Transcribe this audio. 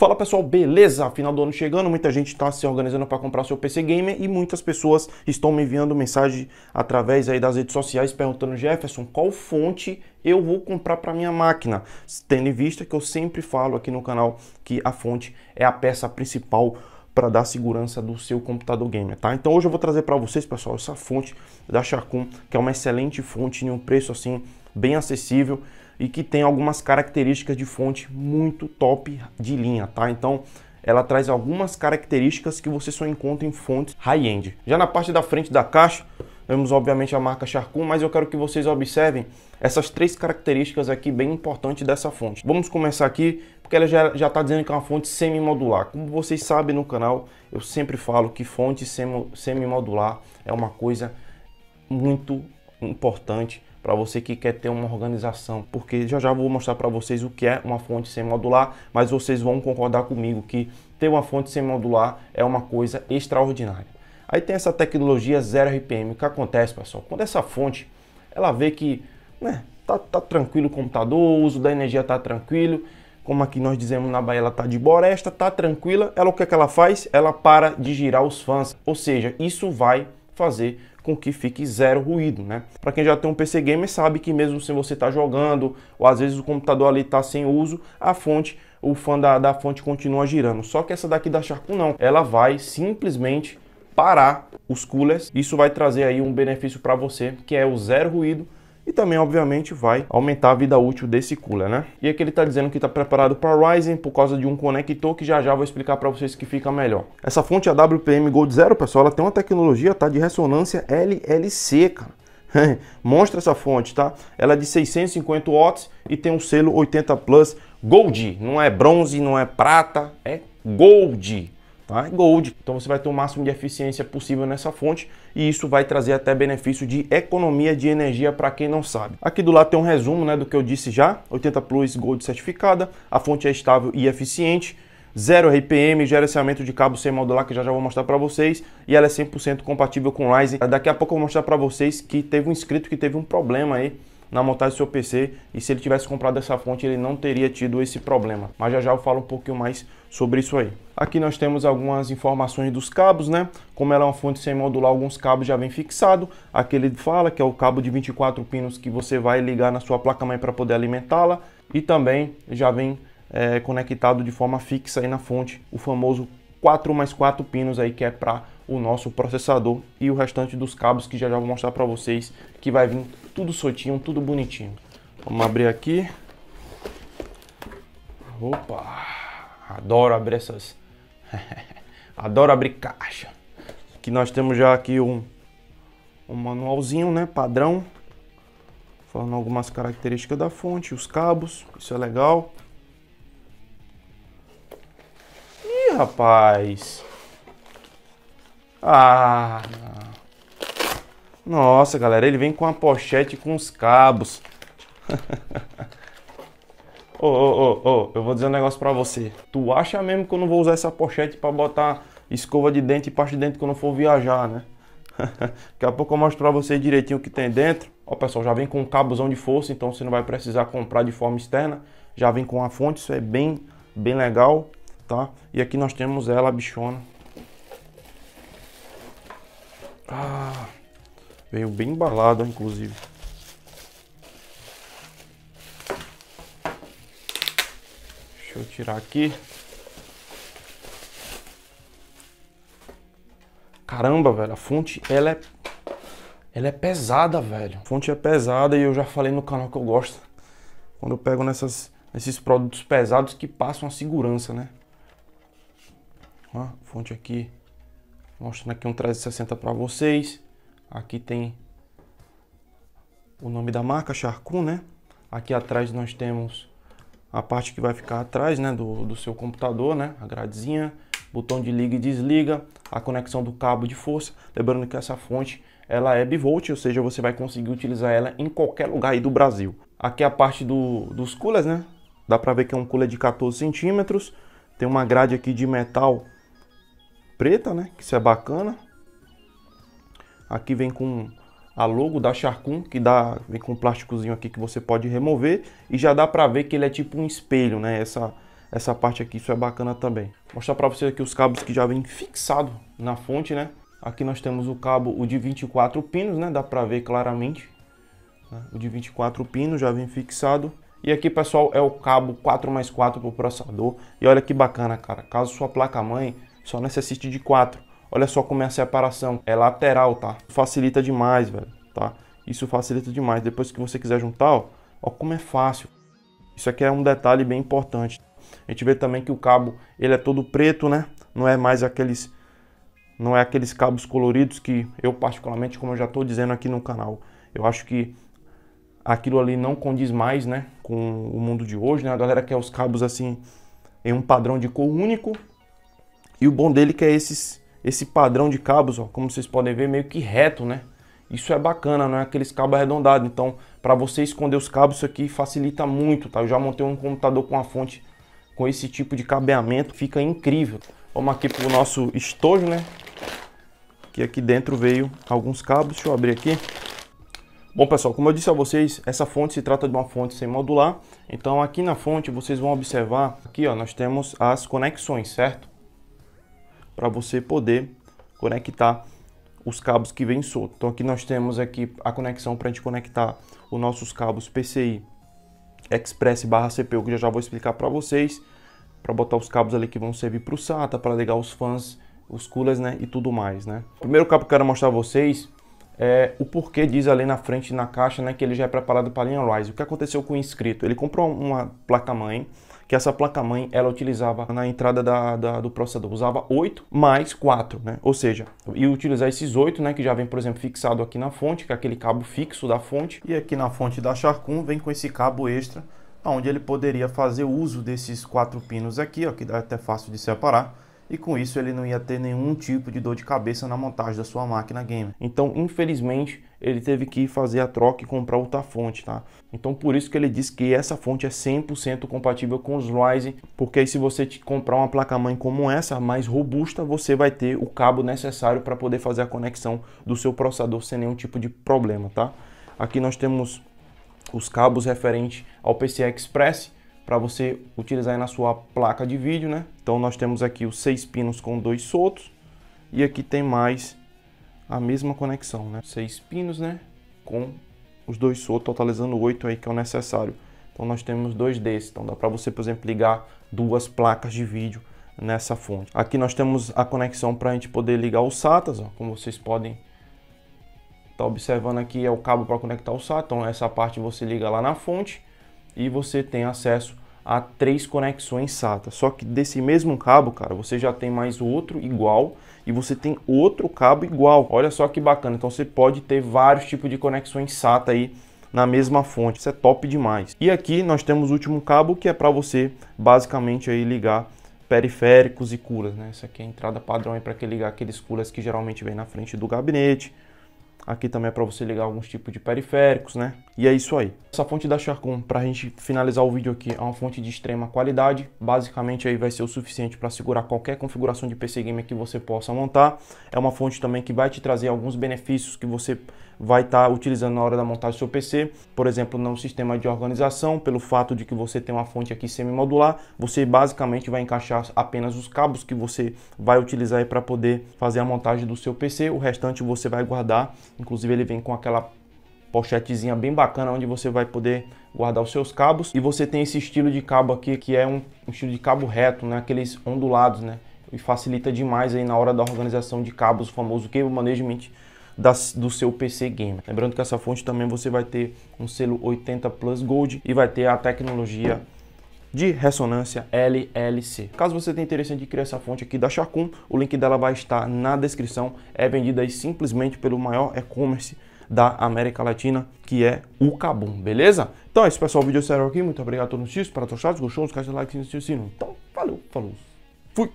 Fala pessoal, beleza? Final do ano chegando, muita gente está se organizando para comprar seu PC gamer e muitas pessoas estão me enviando mensagem através aí das redes sociais perguntando Jefferson, qual fonte eu vou comprar para minha máquina? Tendo em vista que eu sempre falo aqui no canal que a fonte é a peça principal para dar segurança do seu computador gamer, tá? Então hoje eu vou trazer para vocês, pessoal, essa fonte da Chacun, que é uma excelente fonte em um preço assim bem acessível e que tem algumas características de fonte muito top de linha, tá? Então ela traz algumas características que você só encontra em fontes high-end. Já na parte da frente da caixa, vemos obviamente a marca Charcun, mas eu quero que vocês observem essas três características aqui bem importantes dessa fonte. Vamos começar aqui, porque ela já está dizendo que é uma fonte semi-modular. Como vocês sabem no canal, eu sempre falo que fonte semi-modular é uma coisa muito importante para você que quer ter uma organização, porque já já vou mostrar para vocês o que é uma fonte sem modular mas vocês vão concordar comigo que ter uma fonte sem modular é uma coisa extraordinária. Aí tem essa tecnologia 0 RPM, o que acontece, pessoal? Quando essa fonte, ela vê que, né, tá, tá tranquilo o computador, o uso da energia tá tranquilo, como aqui nós dizemos na Bahia, ela tá de boresta, tá tranquila, ela o que é que ela faz? Ela para de girar os fãs, ou seja, isso vai fazer com que fique zero ruído, né? Para quem já tem um PC gamer sabe que mesmo se você está jogando ou às vezes o computador ali está sem uso, a fonte o fã da, da fonte continua girando. Só que essa daqui da Sharp não, ela vai simplesmente parar os coolers. Isso vai trazer aí um benefício para você, que é o zero ruído e também, obviamente, vai aumentar a vida útil desse cooler, né? E aqui ele está dizendo que está preparado para Ryzen por causa de um conector que já já vou explicar para vocês que fica melhor. Essa fonte é AWPM Gold Zero, pessoal, ela tem uma tecnologia tá, de ressonância LLC, cara. Mostra essa fonte, tá? Ela é de 650 watts e tem um selo 80 Plus Gold. Não é bronze, não é prata, é Gold tá? Gold. Então você vai ter o máximo de eficiência possível nessa fonte e isso vai trazer até benefício de economia de energia para quem não sabe. Aqui do lado tem um resumo né, do que eu disse já, 80 Plus Gold certificada, a fonte é estável e eficiente, zero RPM, gerenciamento de cabo sem modular, que já já vou mostrar para vocês, e ela é 100% compatível com Ryzen. Daqui a pouco eu vou mostrar para vocês que teve um inscrito que teve um problema aí na montagem do seu PC e se ele tivesse comprado essa fonte ele não teria tido esse problema. Mas já já eu falo um pouquinho mais sobre isso aí. Aqui nós temos algumas informações dos cabos, né? Como ela é uma fonte sem modular alguns cabos já vem fixado. Aqui ele fala que é o cabo de 24 pinos que você vai ligar na sua placa-mãe para poder alimentá-la. E também já vem é, conectado de forma fixa aí na fonte, o famoso 4 mais 4 pinos aí que é para o nosso processador e o restante dos cabos que já já vou mostrar para vocês que vai vir tudo soltinho, tudo bonitinho. Vamos abrir aqui. Opa! Adoro abrir essas Adoro abrir caixa. Aqui nós temos já aqui um, um manualzinho, né? Padrão. Falando algumas características da fonte, os cabos, isso é legal. Ih, rapaz. Ah. Nossa, galera, ele vem com a pochete com os cabos. Ô, ô, ô, ô, eu vou dizer um negócio pra você. Tu acha mesmo que eu não vou usar essa pochete pra botar escova de dente e pasta de dente quando eu for viajar, né? Daqui a pouco eu mostro pra você direitinho o que tem dentro. Ó, pessoal, já vem com um cabozão de força, então você não vai precisar comprar de forma externa. Já vem com a fonte, isso é bem, bem legal, tá? E aqui nós temos ela, a bichona. Ah, veio bem embalada, inclusive. Deixa eu tirar aqui. Caramba, velho, a fonte, ela é... Ela é pesada, velho. A fonte é pesada e eu já falei no canal que eu gosto. Quando eu pego nessas, nesses produtos pesados que passam a segurança, né? Ó, fonte aqui. Mostrando aqui um 360 para vocês. Aqui tem o nome da marca, Charcoon, né? Aqui atrás nós temos a parte que vai ficar atrás né, do, do seu computador, né, a gradezinha, botão de liga e desliga, a conexão do cabo de força. Lembrando que essa fonte ela é bivolt, ou seja, você vai conseguir utilizar ela em qualquer lugar aí do Brasil. Aqui é a parte do, dos coolers, né? Dá para ver que é um cooler de 14 centímetros. Tem uma grade aqui de metal preta, né? Que isso é bacana. Aqui vem com a logo da Charcoon que dá, vem com um plásticozinho aqui que você pode remover e já dá para ver que ele é tipo um espelho, né? Essa, essa parte aqui, isso é bacana também. Vou mostrar para vocês aqui os cabos que já vem fixado na fonte, né? Aqui nós temos o cabo, o de 24 pinos, né? Dá para ver claramente. Né? O de 24 pinos já vem fixado. E aqui, pessoal, é o cabo 4 mais 4 para o processador. E olha que bacana, cara. Caso sua placa-mãe só necessite de 4 Olha só como é a separação. É lateral, tá? Facilita demais, velho, tá? Isso facilita demais. Depois que você quiser juntar, ó, ó como é fácil. Isso aqui é um detalhe bem importante. A gente vê também que o cabo, ele é todo preto, né? Não é mais aqueles não é aqueles cabos coloridos que eu particularmente, como eu já estou dizendo aqui no canal, eu acho que aquilo ali não condiz mais, né, com o mundo de hoje, né? A galera quer os cabos assim em um padrão de cor único. E o bom dele é que é esses esse padrão de cabos, ó, como vocês podem ver, meio que reto, né? Isso é bacana, não é aqueles cabos arredondados. Então, para você esconder os cabos, isso aqui facilita muito, tá? Eu já montei um computador com a fonte com esse tipo de cabeamento, fica incrível. Vamos aqui para o nosso estojo, né? Que aqui dentro veio alguns cabos, deixa eu abrir aqui. Bom pessoal, como eu disse a vocês, essa fonte se trata de uma fonte sem modular. Então aqui na fonte vocês vão observar, aqui ó, nós temos as conexões, certo? para você poder conectar os cabos que vem solto. Então aqui nós temos aqui a conexão para a gente conectar os nossos cabos PCI Express barra CPU, que eu já vou explicar para vocês, para botar os cabos ali que vão servir para o SATA, para ligar os fãs, os coolers né, e tudo mais. Né? O primeiro cabo que eu quero mostrar a vocês é, o porquê diz ali na frente, na caixa, né, que ele já é preparado para a linha Rise. O que aconteceu com o inscrito? Ele comprou uma placa-mãe, que essa placa-mãe ela utilizava na entrada da, da, do processador, usava 8 mais 4, né? Ou seja, e utilizar esses 8, né, que já vem, por exemplo, fixado aqui na fonte, que é aquele cabo fixo da fonte, e aqui na fonte da Charcum vem com esse cabo extra, onde ele poderia fazer uso desses quatro pinos aqui, ó, que dá até fácil de separar, e com isso ele não ia ter nenhum tipo de dor de cabeça na montagem da sua máquina gamer. Então, infelizmente, ele teve que fazer a troca e comprar outra fonte, tá? Então, por isso que ele diz que essa fonte é 100% compatível com os Ryzen, porque aí se você comprar uma placa-mãe como essa, mais robusta, você vai ter o cabo necessário para poder fazer a conexão do seu processador sem nenhum tipo de problema, tá? Aqui nós temos os cabos referentes ao PCI Express, para você utilizar na sua placa de vídeo, né? Então nós temos aqui os seis pinos com dois soltos e aqui tem mais a mesma conexão, né? Seis pinos, né? Com os dois soltos, totalizando oito aí que é o necessário. Então nós temos dois desses, então dá para você, por exemplo, ligar duas placas de vídeo nessa fonte. Aqui nós temos a conexão para a gente poder ligar os SATAs, ó, como vocês podem estar tá observando aqui é o cabo para conectar o SATA, então essa parte você liga lá na fonte e você tem acesso a três conexões SATA. Só que desse mesmo cabo, cara, você já tem mais outro igual e você tem outro cabo igual. Olha só que bacana. Então você pode ter vários tipos de conexões SATA aí na mesma fonte. Isso é top demais. E aqui nós temos o último cabo que é para você basicamente aí ligar periféricos e curas, né? Essa aqui é a entrada padrão para que ligar aqueles curas que geralmente vem na frente do gabinete. Aqui também é para você ligar alguns tipos de periféricos, né? E é isso aí. Essa fonte da Charcon, para a gente finalizar o vídeo aqui, é uma fonte de extrema qualidade. Basicamente aí vai ser o suficiente para segurar qualquer configuração de PC Gamer que você possa montar. É uma fonte também que vai te trazer alguns benefícios que você vai estar tá utilizando na hora da montagem do seu PC. Por exemplo, no sistema de organização, pelo fato de que você tem uma fonte aqui semi-modular, você basicamente vai encaixar apenas os cabos que você vai utilizar para poder fazer a montagem do seu PC. O restante você vai guardar. Inclusive ele vem com aquela pochetezinha bem bacana onde você vai poder guardar os seus cabos. E você tem esse estilo de cabo aqui que é um, um estilo de cabo reto, né? Aqueles ondulados, né? E facilita demais aí na hora da organização de cabos, o famoso cable management das, do seu PC gamer. Lembrando que essa fonte também você vai ter um selo 80 Plus Gold e vai ter a tecnologia de ressonância LLC. Caso você tenha interesse em adquirir essa fonte aqui da Chacun, o link dela vai estar na descrição. É vendida simplesmente pelo maior e-commerce da América Latina, que é o Cabum, beleza? Então é isso, pessoal. O vídeo é será aqui. Muito obrigado a todos os para todos os gostou, os caras de like, se inscreveu. Então, valeu, falou, fui!